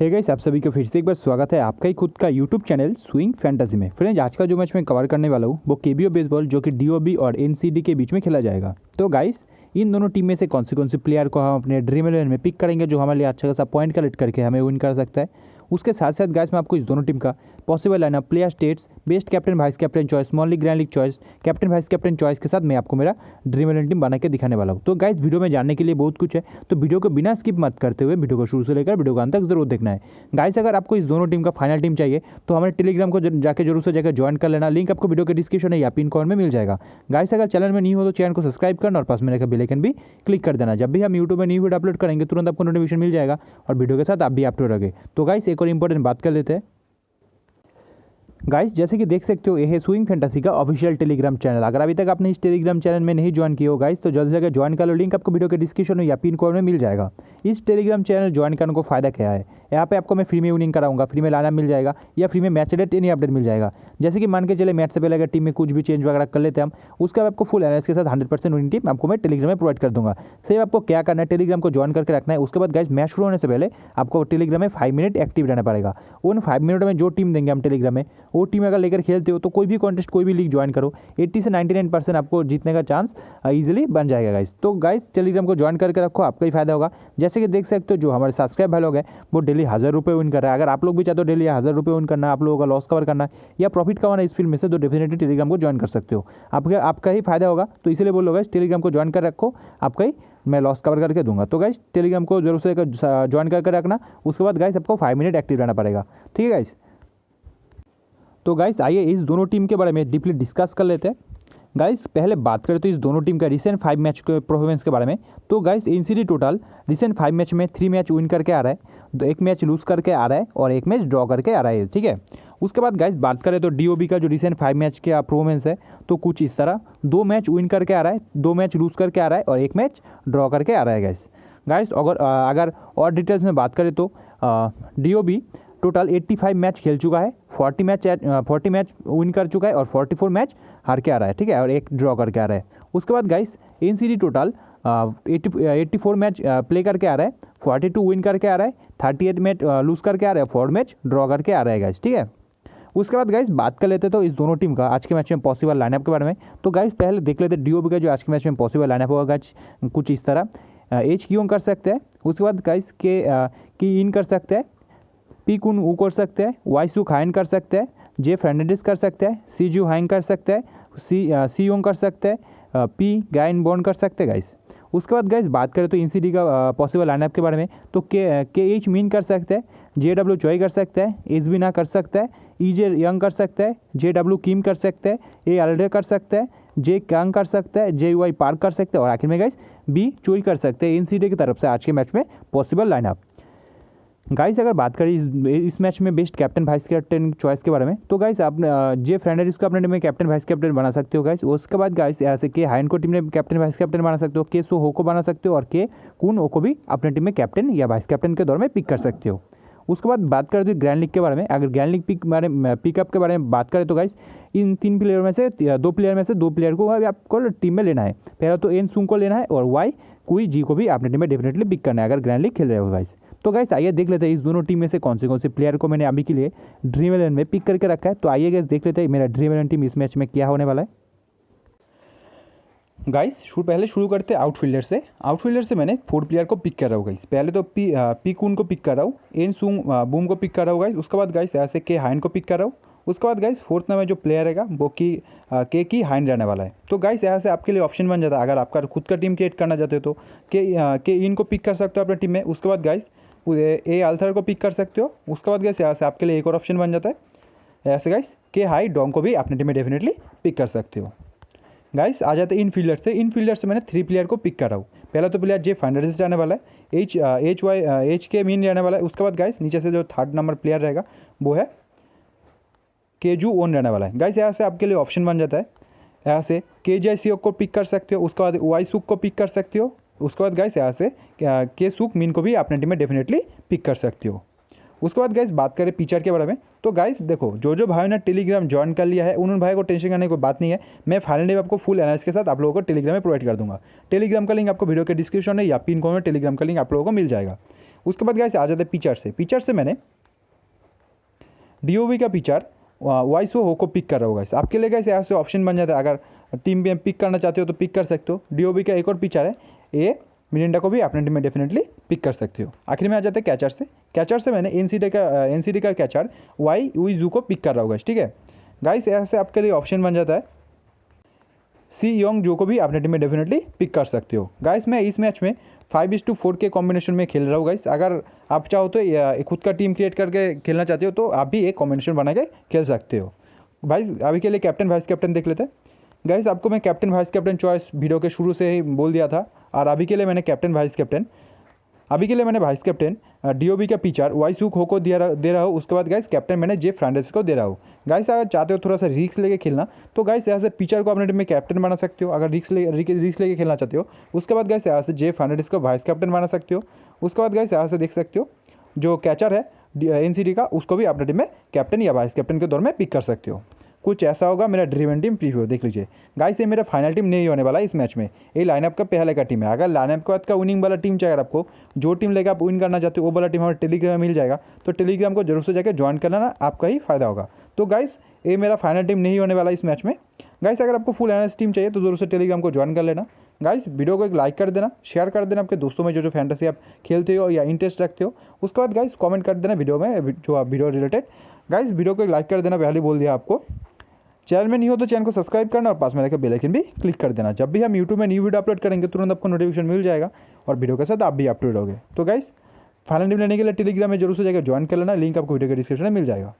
hey guys आप सभी को फिर से एक बार स्वागत है आपका ही खुद का यूट्यूब चैनल स्विंग फैंटेसी में फ्रेंड्स आज का जो मैच मैं कवर करने वाला हूँ वो केबीओ बेसबॉल जो कि डीओबी और एनसीडी के बीच में खेला जाएगा तो गाइस इन दोनों टीम में से कौन से कौन से प्लेयर को हम अपने ड्रीम इलेवन में पिक करेंगे जो हमारे लिए अच्छा खासा पॉइंट कलेक्ट करके हमें विन कर सकता है उसके साथ साथ गाइस मैं आपको इस दोनों टीम का possible lineup player stats best captain vice captain choice mainly grand league choice captain vice captain choice के साथ मैं आपको मेरा ड्रीम इलेवन टीम बना के दिखाने वाला हूँ तो गाइज वीडियो में जानने के लिए बहुत कुछ है तो वीडियो को बिना स्किप मत करते हुए वीडियो को शुरू से लेकर वीडियो को अंत तक जरूर देखना है गाइस अगर आपको इस दोनों टीम का फाइनल टीम चाहिए तो हमारे टेलीग्राम को जाकर जरूर से जाकर ज्वाइन कर लेना लिंक आपको वीडियो के डिस्क्रिप्शन या पिन कॉर्न में मिल जाएगा गाइस अगर चैनल में नहीं हो तो चैनल को सब्सक्राइब करना और पास में रखा बिलेकन भी क्लिक कर देना जब भी हम यूट्यूब में न्यू वीडियो अपलोड करेंगे तुरंत आपको नोटिफिकेशन मिल जाएगा और वीडियो के साथ आप भी अपलोड रहोगे तो गाइस एक और इंपॉर्टेंट बात कर लेते हैं गाइस जैसे कि देख सकते हो यह है स्विंग फैंटेसी का ऑफिशियल टेलीग्राम चैनल अगर अभी तक आपने इस टेलीग्राम चैनल में नहीं ज्वाइन किया हो गाइस तो जल्द से जल्द ज्वाइन कर लो लिंक आपको वीडियो के डिस्क्रिप्शन में या पिन कोड में मिल जाएगा इस टेलीग्राम चैनल ज्वाइन करने को फायदा क्या है यहाँ पे आपको मैं फ्री में विनिंग कराऊंगा फ्री में लाना मिल जाएगा या फ्री में मैच अपडेट एनी अपडेट मिल जाएगा जैसे कि मान के चले मैच से पहले अगर टीम में कुछ भी चेंज वगैरह कर लेते हैं हम उसका आपको फुल एनएस के साथ हंड्रेड परसेंट विनिंग टीम आपको मैं टेलीग्राम में प्रोवाइड कर दूंगा सिर्फ आपको क्या करना है टेलीग्राम को ज्वाइन करके रखना है उसके बाद गैस मैच शुरू होने से पहले आपको टेलीग्राम में फाइव मिनट एक्टिव रहना पड़ेगा उन फाइव मिनट में जो टीम देंगे हम टेलीग्राम में वो टीम अगर लेकर खेलते हो तो कोई भी कॉन्टेस्ट कोई भी लीग ज्वाइन करो एट्टी से नाइन्टी आपको जीतने का चांस ईजिली बन जाएगा गाइज तो गाइज टेलीग्राम को ज्वाइन करके रखो आपका ही फायदा होगा जैसे कि देख सकते हो जो हमारे सब्सक्राइब भाई लोग हैं वो डेली हज़ार रुपये विन कर रहा है अगर आप लोग भी चाहते हो डेली हज़ार रुपये विन करना आप लोगों का लॉस कवर करना है या प्रॉफिट कमाना इस फील्ड में से तो डेफिनेटली टेलीग्राम को ज्वाइन कर सकते हो आपके आपका ही फायदा होगा तो इसलिए इसीलिए गाइस टेलीग्राम को ज्वाइन कर रखो आपका ही मैं लॉस कवर करके दूंगा तो गाइस टेलीग्राम को जरूर से ज्वाइन करके रखना उसके बाद गाइस आपको फाइव मिनट एक्टिव रहना पड़ेगा ठीक है गाइस तो गाइस आइए इस दोनों टीम के बारे में डीपली डिस्कस कर लेते हैं गाइस पहले बात करें तो इस दोनों टीम का रिसेंट फाइव मैच के परफॉर्मेंस के बारे में तो guys in total recent five match में थ्री मैच विन करके आ रहा है तो एक मैच लूज करके आ रहा है और एक मैच ड्रॉ करके आ रहा है ठीक है उसके बाद गाइस बात करें तो डी का जो रिसेंट फाइव मैच का परफॉर्मेंस है तो कुछ इस तरह दो मैच विन करके आ रहा है दो मैच लूज करके आ रहा है और एक मैच ड्रॉ करके आ रहा है गाइस गाइस अगर अगर और डिटेल्स में बात करें तो D O B total 85 match खेल चुका है 40 मैच 40 मैच विन कर चुका है और 44 मैच हार के आ रहा है ठीक है और एक ड्रॉ करके आ रहा है उसके बाद guys in total eighty four match play करके आ रहा है फोर्टी टू विन करके आ रहा है थर्टी एट मैच लूज करके आ रहा है फोर मैच ड्रॉ करके आ रहा है गाइस ठीक है उसके बाद गाइस बात कर लेते तो इस दोनों टीम का आज के मैच में पॉसिबल लाइनअप के बारे में तो गाइस पहले देख लेते डीओबी का जो आज के मैच में पॉसिबल लाइनअप होगा गाइस कुछ इस तरह एच क्यों कर सकते हैं उसके बाद गाइस के की इन कर सकते हैं पी कुन ऊ कर सकते हैं वाई सू खाइन कर सकते हैं जे फर्नाडिस कर सकते हैं सी जू हाइन कर सकते हैं सी सी यूंग कर सकते हैं पी गाइन बॉन्ड कर सकते हैं गाइस उसके बाद गाइस बात करें तो इन का पॉसिबल लाइनअप के बारे में तो के के एच मीन कर सकते हैं जे डब्ल्यू चॉय कर सकते हैं एस बी ना कर सकते हैं ई जे यंग कर सकते हैं जे डब्ल्यू किम कर सकते हैं ए अल्डे कर सकते हैं जे कंग कर सकते हैं जे वाई पार्क कर सकते हैं और आखिर में गाइस बी चोई कर सकते हैं इन की तरफ से आज के मैच में पॉसिबल लाइनअप गाइस अगर बात करें इस इस मैच में best captain vice captain choice के बारे में तो गाइस आप जे फ्रेंडर इसको अपने टीम में कैप्टन वाइस कैप्टन बना सकते हो गाइस उसके बाद गाइस ऐसे के हाइन को टीम में कैप्टन वाइस कैप्टन बना सकते हो के सो हो को बना सकते हो और के कून ओ को भी अपने टीम में कैप्टन या वाइस कैप्टन के दौर में पिक कर सकते हो उसके बाद बात करें तो ग्रैंड लीग के बारे में अगर ग्रैंड लीग पिक बारे पिकअप के बारे में बात करें तो गाइस इन तीन प्लेयर में से दो प्लेयर में से दो प्लेयर को आपको टीम में लेना है पहला तो एन सुंग को लेना है और वाई कोई जी को भी अपने टीम में डेफिनेटली पिक करना है अगर ग्रैंड लीग खेल रहे हो गाइस तो गैस आइए देख लेते हैं इस दोनों टीम में से कौन से कौन से प्लेयर को मैंने अभी के लिए ड्रीम इलेवन में पिक करके रखा है तो आइए गैस देख लेते हैं मेरा ड्रीम इलेवन टीम इस मैच में क्या होने वाला है गाइस शुरू पहले शुरू करते हैं आउटफील्डर से आउटफील्डर से मैंने फोर प्लेयर को पिक कर रहा हूँ गाइस पहले तो पी आ, पी कून को पिक कर रहा हूँ एन सुंग बूम को पिक कर रहा हूँ गाइस उसके बाद गाइस ऐसे के हाइन को पिक कर रहा हूँ उसके बाद गाइस फोर्थ नंबर जो प्लेयर रहेगा वो की आ, के की हाइन रहने वाला है तो गाइस यहाँ से आपके लिए ऑप्शन बन जाता है अगर आपका खुद का टीम क्रिएट करना चाहते हो तो के आ, के इन को पिक कर सकते हो अपने टीम में उसके बाद गाइस ए आल्थर को पिक कर सकते हो उसके बाद गैस यहाँ से आपके लिए एक और ऑप्शन बन जाता है ऐसे गाइस के हाई डोंग को भी अपने टीम में डेफिनेटली पिक कर सकते हो गाइस आ जाते इन फील्डर से इन फील्डर से मैंने थ्री प्लेयर को पिक करा हूँ पहला तो प्लेयर जे फाइनल से रहने वाला है एच एच वाई एच के मीन रहने वाला है उसके बाद गाइस नीचे से जो थर्ड नंबर प्लेयर रहेगा वो है के जू ओन रहने वाला है गाइस यहाँ से आपके लिए ऑप्शन बन जाता है यहाँ से के जे सी ओ को पिक कर सकते हो उसके बाद वाई सुक को पिक कर सकते हो उसके बाद गैस यहाँ से के सुख मीन को भी अपने टीम में डेफिनेटली पिक कर सकती हो उसके बाद गैस बात करें पिक्चर के बारे में तो गाइस देखो जो जो भाई ने टेलीग्राम ज्वाइन कर लिया है उन उन भाई को टेंशन करने की बात नहीं है मैं फाइनली आपको फुल एनालिस के साथ आप लोगों को टेलीग्राम में प्रोवाइड कर दूंगा टेलीग्राम का लिंक आपको वीडियो के डिस्क्रिप्शन में या पिन को में टेलीग्राम का लिंक आप लोगों को मिल जाएगा उसके बाद गाइस आ जाते पिक्चर से पिक्चर से मैंने डी का पिक्चर वाइस हो को पिक कर रहा होगा आपके लिए गाइस यहाँ से ऑप्शन बन जाता है अगर टीम में पिक करना चाहते हो तो पिक कर सकते हो डी का एक और पिक्चर है ए मिरिंडा को भी अपने टीम में डेफिनेटली पिक कर सकते हो आखिर में आ जाते हैं कैचर से कैचर से मैंने एन का एन का कैचर वाई वी जू को पिक कर रहा होगा ठीक है गाइस ऐसे आपके लिए ऑप्शन बन जाता है सी योंग जो को भी अपने टीम में डेफिनेटली पिक कर सकते हो गाइस मैं इस मैच में फाइव इज टू फोर के कॉम्बिनेशन में खेल रहा हूँ गाइस अगर आप चाहो तो खुद का टीम क्रिएट करके खेलना चाहते हो तो आप भी एक कॉम्बिनेशन बना के खेल सकते हो भाई अभी के लिए कैप्टन वाइस कैप्टन देख लेते हैं गाइस आपको मैं captain vice captain choice video के शुरू से ही बोल दिया था और अभी के लिए मैंने कैप्टन वाइस कैप्टन अभी के लिए मैंने वाइस कैप्टन डीओबी का पिचर वाई सुख हो को दिया दे रहा हूँ उसके बाद गाइस कैप्टन मैंने जे फ्रांडेस को दे रहा हूँ गाइस अगर चाहते हो थोड़ा सा रिक्स लेके खेलना तो गाइस यहाँ से पिचर को अपने टीम में कैप्टन बना सकते हो अगर रिक्स ले रिक्स लेके खेलना चाहते हो उसके बाद गाइस यहाँ से जे फ्रांडेस को वाइस कैप्टन बना सकते हो उसके बाद गाइस यहाँ से देख सकते हो जो कैचर है एन का उसको भी अपने टीम में कैप्टन या वाइस कैप्टन के दौर में पिक कर सकते हो कुछ ऐसा होगा मेरा ड्रीवन टीम प्रीव्यू देख लीजिए गाइस ये मेरा फाइनल टीम नहीं होने वाला इस मैच में ये लाइनअप का पहले का टीम है अगर लाइनअप के बाद का विनिंग वाला टीम चाहिए आपको जो टीम लेकर आप विन करना चाहते हो वो वाला टीम हमारे टेलीग्राम में मिल जाएगा तो टेलीग्राम को जरूर से जाकर ज्वाइन करना ना आपका ही फायदा होगा तो गाइस ये मेरा फाइनल टीम नहीं होने वाला इस मैच में गाइस अगर आपको फुल एनालिस टीम चाहिए तो जरूर से टेलीग्राम को ज्वाइन कर लेना गाइस वीडियो को एक लाइक कर देना शेयर कर देना आपके दोस्तों में जो जो फैंटेसी आप खेलते हो या इंटरेस्ट रखते हो उसके बाद गाइस कमेंट कर देना वीडियो में जो आप वीडियो रिलेटेड गाइस वीडियो को एक लाइक कर देना पहले बोल दिया आपको चैनल में नहीं हो तो चैनल को सब्सक्राइब करना और पास में रहकर बेलाइकन भी क्लिक कर देना जब भी हम यूट्यूब में न्यू वीडियो अपलोड करेंगे तुरंत आपको नोटिफिकेशन मिल जाएगा और वीडियो के साथ आप भी अपडेट होगे तो गाइस फाइनल टीम लेने के लिए टेलीग्राम में जरूर से जाकर ज्वाइन कर लेना लिंक आपको वीडियो के डिस्क्रिप्शन में मिल जाएगा